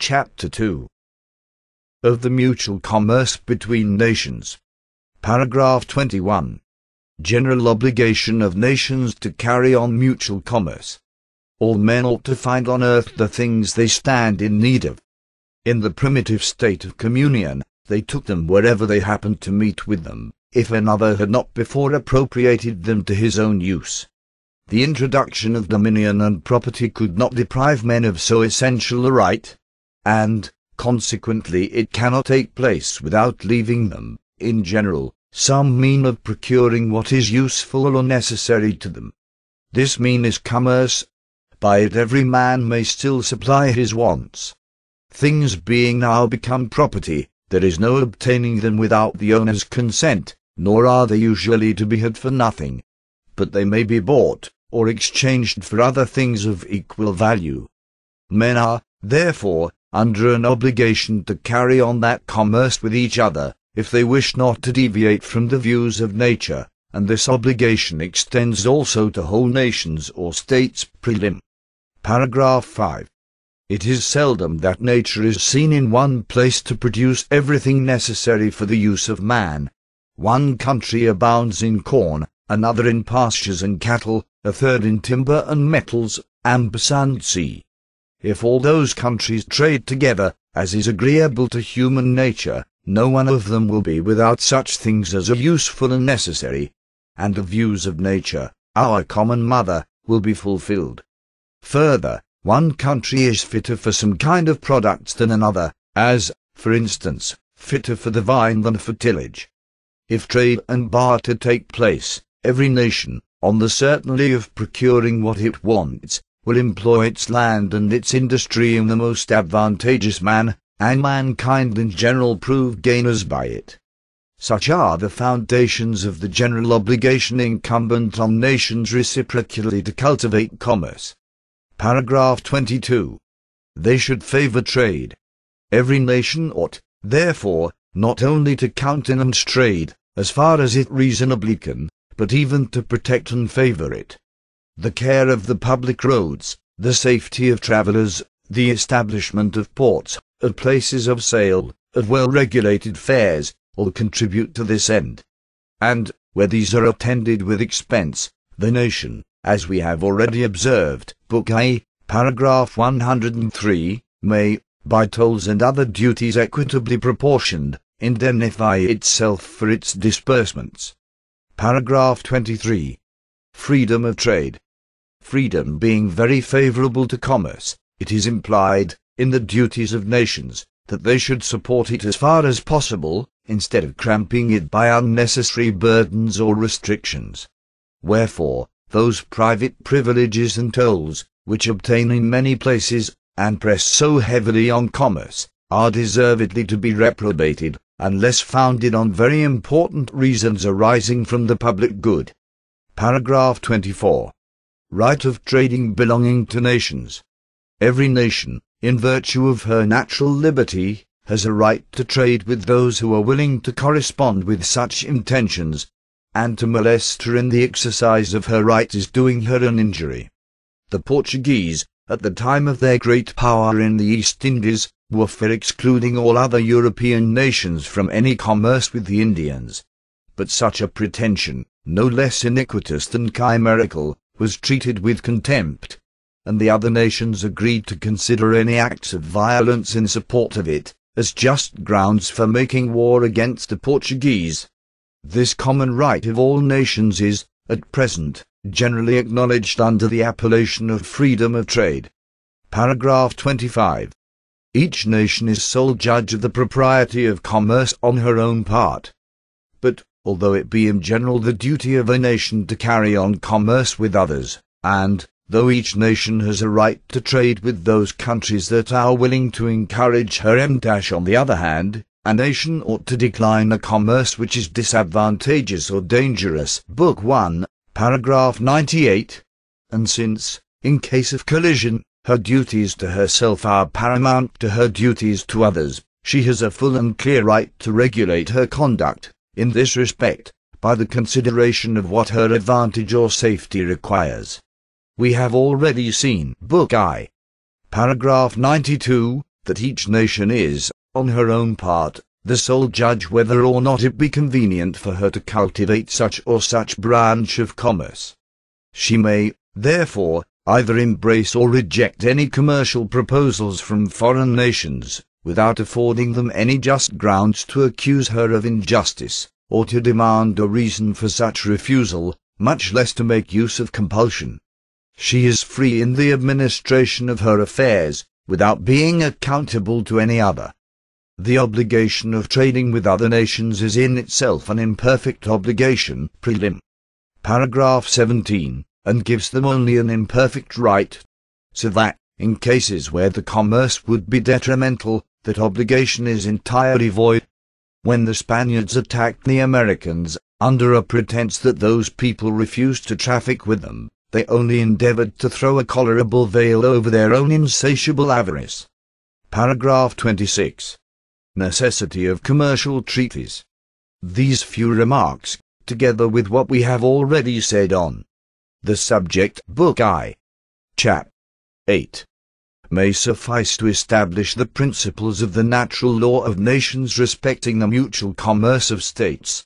Chapter 2 Of the Mutual Commerce Between Nations. Paragraph 21. General Obligation of Nations to Carry on Mutual Commerce. All men ought to find on earth the things they stand in need of. In the primitive state of communion, they took them wherever they happened to meet with them, if another had not before appropriated them to his own use. The introduction of dominion and property could not deprive men of so essential a right, and, consequently it cannot take place without leaving them, in general, some mean of procuring what is useful or necessary to them. This mean is commerce. By it every man may still supply his wants. Things being now become property, there is no obtaining them without the owner's consent, nor are they usually to be had for nothing. But they may be bought, or exchanged for other things of equal value. Men are, therefore, under an obligation to carry on that commerce with each other, if they wish not to deviate from the views of nature, and this obligation extends also to whole nations or states prelim. Paragraph 5. It is seldom that nature is seen in one place to produce everything necessary for the use of man. One country abounds in corn, another in pastures and cattle, a third in timber and metals, and sea. If all those countries trade together, as is agreeable to human nature, no one of them will be without such things as are useful and necessary, and the views of nature, our common mother, will be fulfilled. Further, one country is fitter for some kind of products than another, as, for instance, fitter for the vine than for tillage. If trade and barter take place, every nation, on the certainty of procuring what it wants, will employ its land and its industry in the most advantageous manner, and mankind in general prove gainers by it. Such are the foundations of the general obligation incumbent on nations reciprocally to cultivate commerce. Paragraph 22. They should favor trade. Every nation ought, therefore, not only to countenance trade, as far as it reasonably can, but even to protect and favor it the care of the public roads, the safety of travellers, the establishment of ports, of places of sale, of well-regulated fairs, all contribute to this end. And, where these are attended with expense, the nation, as we have already observed, Book A, paragraph 103, may, by tolls and other duties equitably proportioned, indemnify itself for its disbursements. Paragraph 23. Freedom of trade freedom being very favourable to commerce, it is implied, in the duties of nations, that they should support it as far as possible, instead of cramping it by unnecessary burdens or restrictions. Wherefore, those private privileges and tolls, which obtain in many places, and press so heavily on commerce, are deservedly to be reprobated, unless founded on very important reasons arising from the public good. Paragraph 24 right of trading belonging to nations. Every nation, in virtue of her natural liberty, has a right to trade with those who are willing to correspond with such intentions, and to molest her in the exercise of her right is doing her an injury. The Portuguese, at the time of their great power in the East Indies, were for excluding all other European nations from any commerce with the Indians. But such a pretension, no less iniquitous than chimerical, was treated with contempt, and the other nations agreed to consider any acts of violence in support of it as just grounds for making war against the Portuguese. This common right of all nations is, at present, generally acknowledged under the appellation of freedom of trade. Paragraph 25. Each nation is sole judge of the propriety of commerce on her own part. But, although it be in general the duty of a nation to carry on commerce with others, and, though each nation has a right to trade with those countries that are willing to encourage her M-dash on the other hand, a nation ought to decline a commerce which is disadvantageous or dangerous. Book 1, paragraph 98. And since, in case of collision, her duties to herself are paramount to her duties to others, she has a full and clear right to regulate her conduct in this respect, by the consideration of what her advantage or safety requires. We have already seen, Book I, paragraph 92, that each nation is, on her own part, the sole judge whether or not it be convenient for her to cultivate such or such branch of commerce. She may, therefore, either embrace or reject any commercial proposals from foreign nations, without affording them any just grounds to accuse her of injustice, or to demand a reason for such refusal, much less to make use of compulsion. She is free in the administration of her affairs, without being accountable to any other. The obligation of trading with other nations is in itself an imperfect obligation, prelim. Paragraph 17, and gives them only an imperfect right, so that, in cases where the commerce would be detrimental, that obligation is entirely void. When the Spaniards attacked the Americans, under a pretense that those people refused to traffic with them, they only endeavored to throw a colorable veil over their own insatiable avarice. Paragraph 26. Necessity of commercial treaties. These few remarks, together with what we have already said on the subject, Book I. Chap. 8 may suffice to establish the principles of the natural law of nations respecting the mutual commerce of states.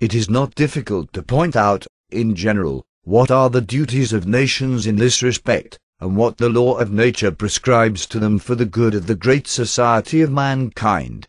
It is not difficult to point out, in general, what are the duties of nations in this respect, and what the law of nature prescribes to them for the good of the great society of mankind.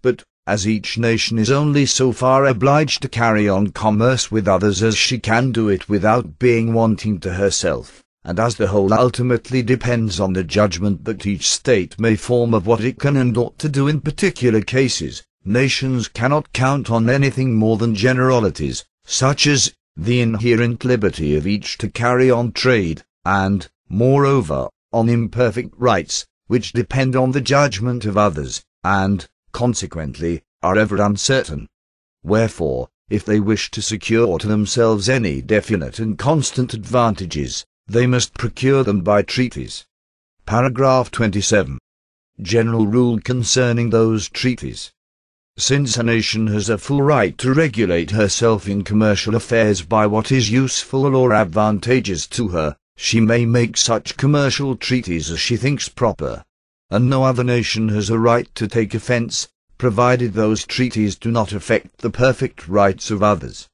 But, as each nation is only so far obliged to carry on commerce with others as she can do it without being wanting to herself, and as the whole ultimately depends on the judgment that each state may form of what it can and ought to do in particular cases, nations cannot count on anything more than generalities, such as the inherent liberty of each to carry on trade, and, moreover, on imperfect rights, which depend on the judgment of others, and, consequently, are ever uncertain. Wherefore, if they wish to secure to themselves any definite and constant advantages, they must procure them by treaties. Paragraph 27. General rule concerning those treaties. Since a nation has a full right to regulate herself in commercial affairs by what is useful or advantageous to her, she may make such commercial treaties as she thinks proper. And no other nation has a right to take offense, provided those treaties do not affect the perfect rights of others.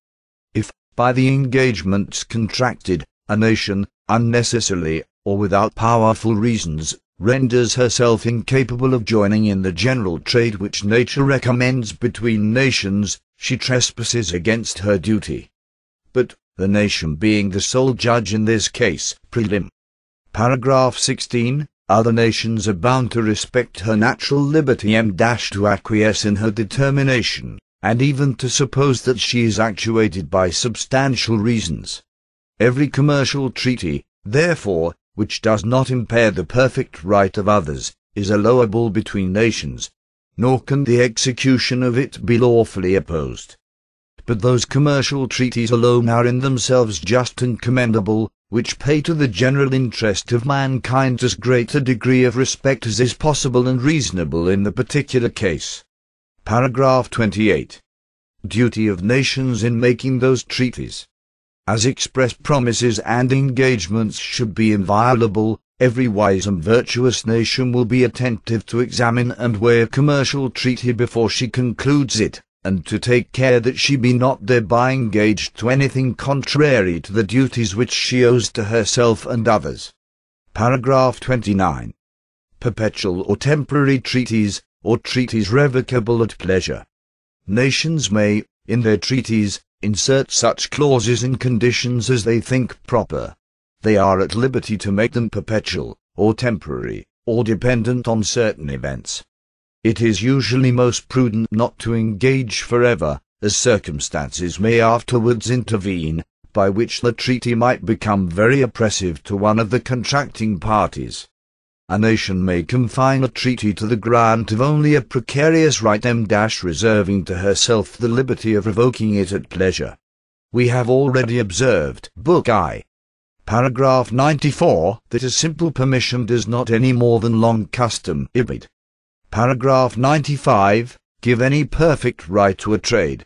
If, by the engagements contracted, a nation, unnecessarily, or without powerful reasons, renders herself incapable of joining in the general trade which nature recommends between nations, she trespasses against her duty. But, the nation being the sole judge in this case, prelim. Paragraph 16, other nations are bound to respect her natural liberty m to acquiesce in her determination, and even to suppose that she is actuated by substantial reasons. Every commercial treaty, therefore, which does not impair the perfect right of others, is allowable between nations, nor can the execution of it be lawfully opposed. But those commercial treaties alone are in themselves just and commendable, which pay to the general interest of mankind as great a degree of respect as is possible and reasonable in the particular case. Paragraph 28. Duty of nations in making those treaties as express promises and engagements should be inviolable, every wise and virtuous nation will be attentive to examine and weigh a commercial treaty before she concludes it, and to take care that she be not thereby engaged to anything contrary to the duties which she owes to herself and others. Paragraph 29. Perpetual or temporary treaties, or treaties revocable at pleasure. Nations may, in their treaties, insert such clauses and conditions as they think proper. They are at liberty to make them perpetual, or temporary, or dependent on certain events. It is usually most prudent not to engage forever, as circumstances may afterwards intervene, by which the treaty might become very oppressive to one of the contracting parties a nation may confine a treaty to the grant of only a precarious right m reserving to herself the liberty of revoking it at pleasure. We have already observed, Book I, paragraph 94, that a simple permission does not any more than long custom ibid. Paragraph 95, give any perfect right to a trade.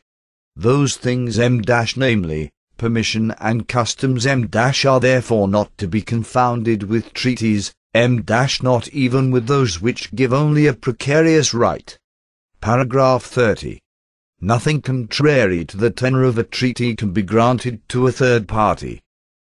Those things m namely, permission and customs m are therefore not to be confounded with treaties, M dash not even with those which give only a precarious right. Paragraph 30. Nothing contrary to the tenor of a treaty can be granted to a third party.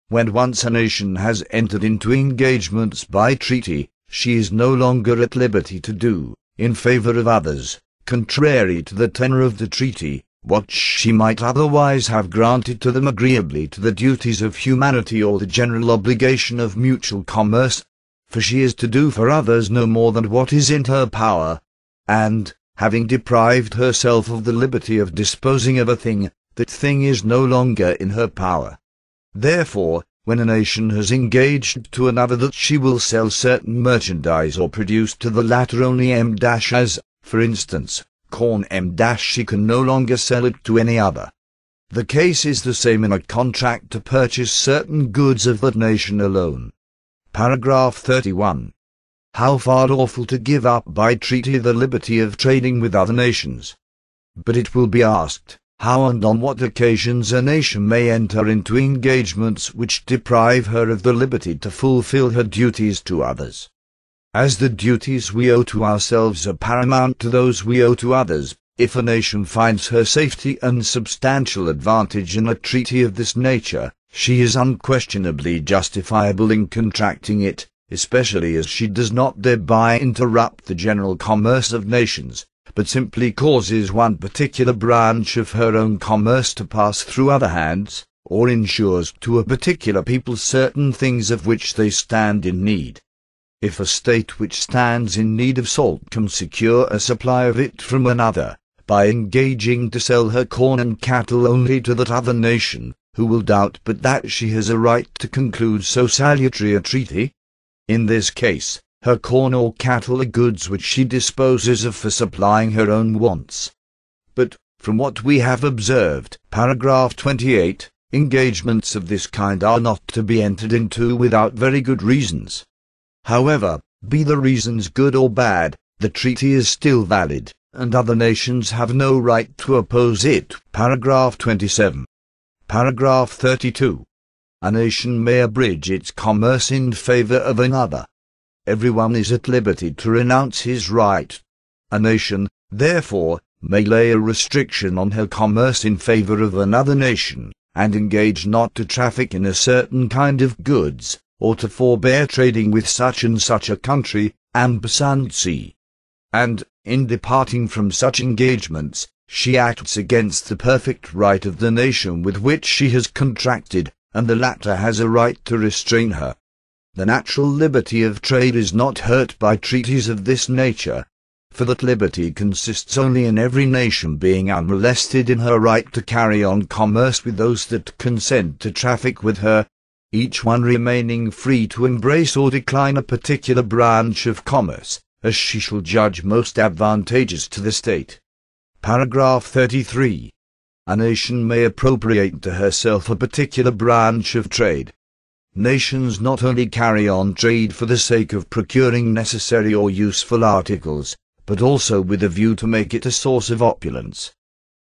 When once a nation has entered into engagements by treaty, she is no longer at liberty to do, in favor of others, contrary to the tenor of the treaty, what she might otherwise have granted to them agreeably to the duties of humanity or the general obligation of mutual commerce, for she is to do for others no more than what is in her power, and, having deprived herself of the liberty of disposing of a thing, that thing is no longer in her power. Therefore, when a nation has engaged to another that she will sell certain merchandise or produce to the latter only m dash as, for instance, corn m dash she can no longer sell it to any other. The case is the same in a contract to purchase certain goods of that nation alone. Paragraph 31. How far awful to give up by treaty the liberty of trading with other nations. But it will be asked, how and on what occasions a nation may enter into engagements which deprive her of the liberty to fulfill her duties to others. As the duties we owe to ourselves are paramount to those we owe to others, if a nation finds her safety and substantial advantage in a treaty of this nature, she is unquestionably justifiable in contracting it, especially as she does not thereby interrupt the general commerce of nations, but simply causes one particular branch of her own commerce to pass through other hands, or insures to a particular people certain things of which they stand in need. If a state which stands in need of salt can secure a supply of it from another, by engaging to sell her corn and cattle only to that other nation, who will doubt but that she has a right to conclude so salutary a treaty? In this case, her corn or cattle are goods which she disposes of for supplying her own wants. But, from what we have observed, paragraph 28, engagements of this kind are not to be entered into without very good reasons. However, be the reasons good or bad, the treaty is still valid, and other nations have no right to oppose it. Paragraph 27. Paragraph 32. A nation may abridge its commerce in favor of another. Everyone is at liberty to renounce his right. A nation, therefore, may lay a restriction on her commerce in favor of another nation, and engage not to traffic in a certain kind of goods, or to forbear trading with such and such a country, and c. And, in departing from such engagements, she acts against the perfect right of the nation with which she has contracted, and the latter has a right to restrain her. The natural liberty of trade is not hurt by treaties of this nature, for that liberty consists only in every nation being unmolested in her right to carry on commerce with those that consent to traffic with her, each one remaining free to embrace or decline a particular branch of commerce, as she shall judge most advantageous to the state. Paragraph 33. A nation may appropriate to herself a particular branch of trade. Nations not only carry on trade for the sake of procuring necessary or useful articles, but also with a view to make it a source of opulence.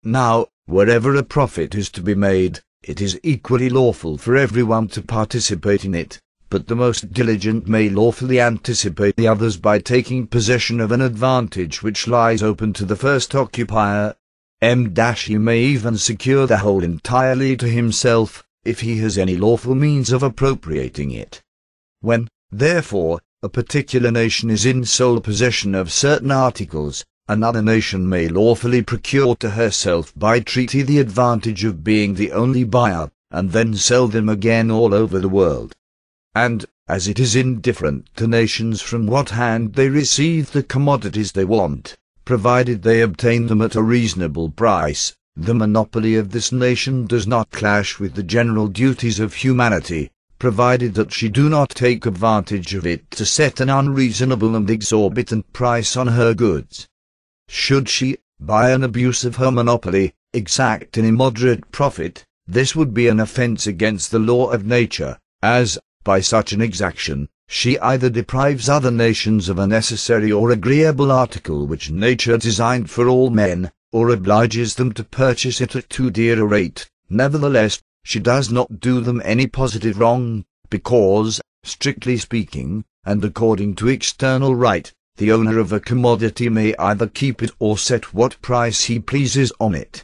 Now, wherever a profit is to be made, it is equally lawful for everyone to participate in it, but the most diligent may lawfully anticipate the others by taking possession of an advantage which lies open to the first occupier. M dash he may even secure the whole entirely to himself, if he has any lawful means of appropriating it. When, therefore, a particular nation is in sole possession of certain articles, another nation may lawfully procure to herself by treaty the advantage of being the only buyer, and then sell them again all over the world and as it is indifferent to nations from what hand they receive the commodities they want, provided they obtain them at a reasonable price, the monopoly of this nation does not clash with the general duties of humanity, provided that she do not take advantage of it to set an unreasonable and exorbitant price on her goods. Should she, by an abuse of her monopoly, exact an immoderate profit, this would be an offence against the law of nature, as, by such an exaction, she either deprives other nations of a necessary or agreeable article which nature designed for all men, or obliges them to purchase it at too dear a rate. Nevertheless, she does not do them any positive wrong, because, strictly speaking, and according to external right, the owner of a commodity may either keep it or set what price he pleases on it.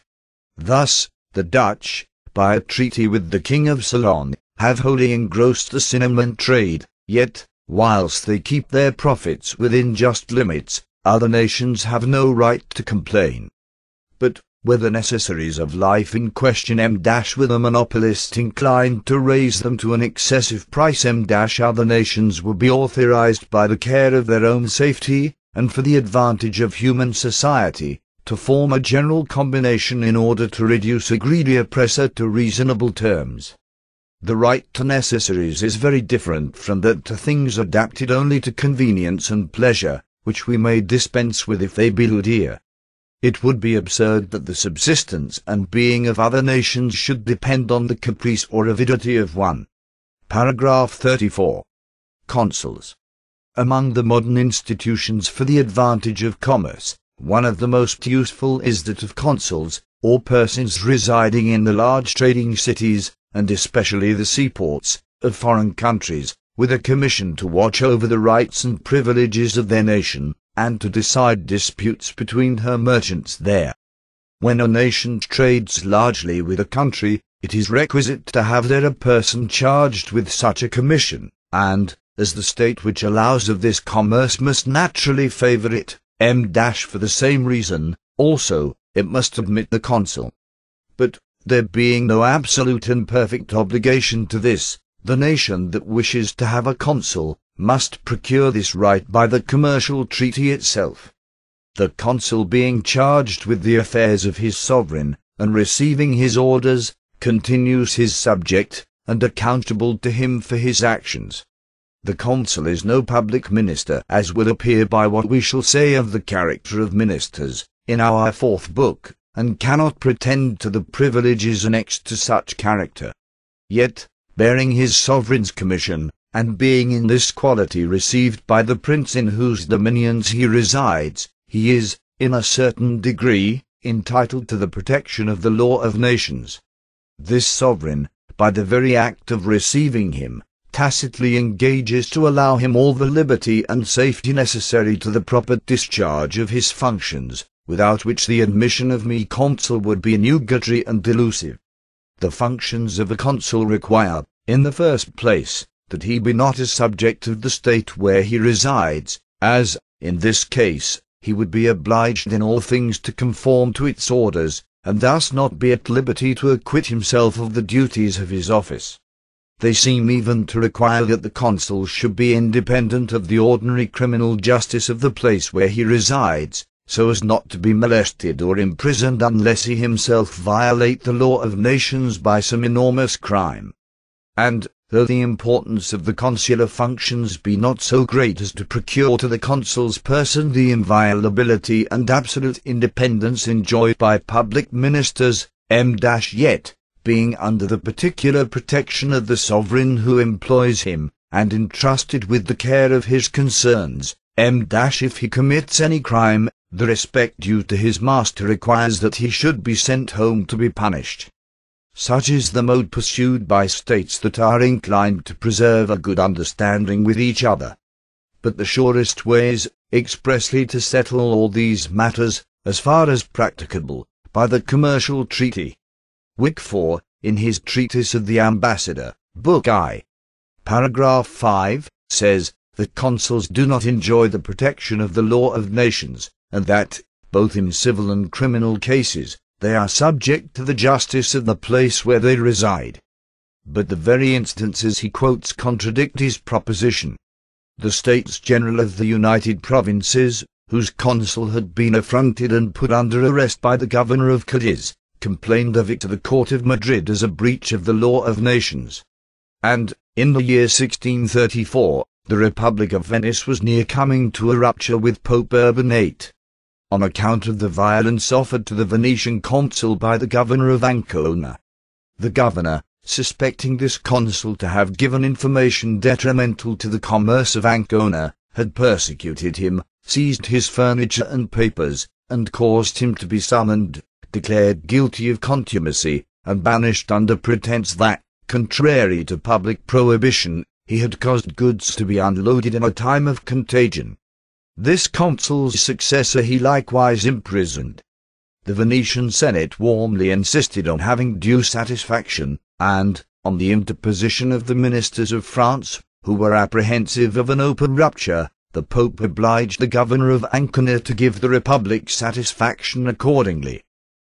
Thus, the Dutch, by a treaty with the King of Ceylon, have wholly engrossed the cinnamon trade, yet, whilst they keep their profits within just limits, other nations have no right to complain. But, were the necessaries of life in question M- with a monopolist inclined to raise them to an excessive price M- other nations would be authorized by the care of their own safety, and for the advantage of human society, to form a general combination in order to reduce a greedy oppressor to reasonable terms. The right to necessaries is very different from that to things adapted only to convenience and pleasure, which we may dispense with if they be dear. It would be absurd that the subsistence and being of other nations should depend on the caprice or avidity of one. Paragraph 34. Consuls. Among the modern institutions for the advantage of commerce, one of the most useful is that of consuls, or persons residing in the large trading cities, and especially the seaports, of foreign countries, with a commission to watch over the rights and privileges of their nation, and to decide disputes between her merchants there. When a nation trades largely with a country, it is requisite to have there a person charged with such a commission, and, as the state which allows of this commerce must naturally favor it, m for the same reason, also, it must admit the consul. But, there being no absolute and perfect obligation to this, the nation that wishes to have a consul must procure this right by the commercial treaty itself. The consul being charged with the affairs of his sovereign, and receiving his orders, continues his subject, and accountable to him for his actions. The consul is no public minister, as will appear by what we shall say of the character of ministers, in our fourth book and cannot pretend to the privileges annexed to such character. Yet, bearing his sovereign's commission, and being in this quality received by the prince in whose dominions he resides, he is, in a certain degree, entitled to the protection of the law of nations. This sovereign, by the very act of receiving him, tacitly engages to allow him all the liberty and safety necessary to the proper discharge of his functions, without which the admission of me consul would be nugatory and delusive. The functions of a consul require, in the first place, that he be not a subject of the state where he resides, as, in this case, he would be obliged in all things to conform to its orders, and thus not be at liberty to acquit himself of the duties of his office. They seem even to require that the consul should be independent of the ordinary criminal justice of the place where he resides, so as not to be molested or imprisoned unless he himself violate the law of nations by some enormous crime. And, though the importance of the consular functions be not so great as to procure to the consul's person the inviolability and absolute independence enjoyed by public ministers, m yet, being under the particular protection of the sovereign who employs him, and entrusted with the care of his concerns, m if he commits any crime, the respect due to his master requires that he should be sent home to be punished. Such is the mode pursued by states that are inclined to preserve a good understanding with each other. But the surest way is, expressly to settle all these matters, as far as practicable, by the commercial treaty. Wick 4, in his Treatise of the Ambassador, Book I, paragraph 5, says, that consuls do not enjoy the protection of the law of nations, and that, both in civil and criminal cases, they are subject to the justice of the place where they reside. But the very instances he quotes contradict his proposition. The States General of the United Provinces, whose consul had been affronted and put under arrest by the governor of Cadiz, complained of it to the court of Madrid as a breach of the law of nations. And, in the year 1634, the Republic of Venice was near coming to a rupture with Pope Urban VIII on account of the violence offered to the Venetian consul by the governor of Ancona. The governor, suspecting this consul to have given information detrimental to the commerce of Ancona, had persecuted him, seized his furniture and papers, and caused him to be summoned, declared guilty of contumacy, and banished under pretense that, contrary to public prohibition, he had caused goods to be unloaded in a time of contagion. This consul's successor he likewise imprisoned. The Venetian Senate warmly insisted on having due satisfaction, and, on the interposition of the ministers of France, who were apprehensive of an open rupture, the Pope obliged the governor of Ancona to give the Republic satisfaction accordingly.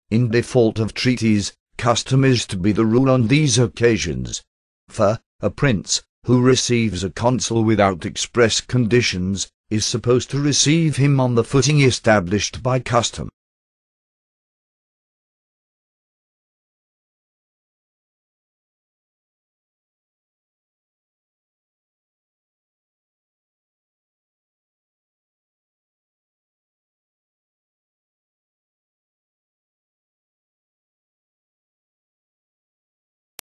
In default of treaties, custom is to be the rule on these occasions. For, a prince, who receives a consul without express conditions, is supposed to receive him on the footing established by custom.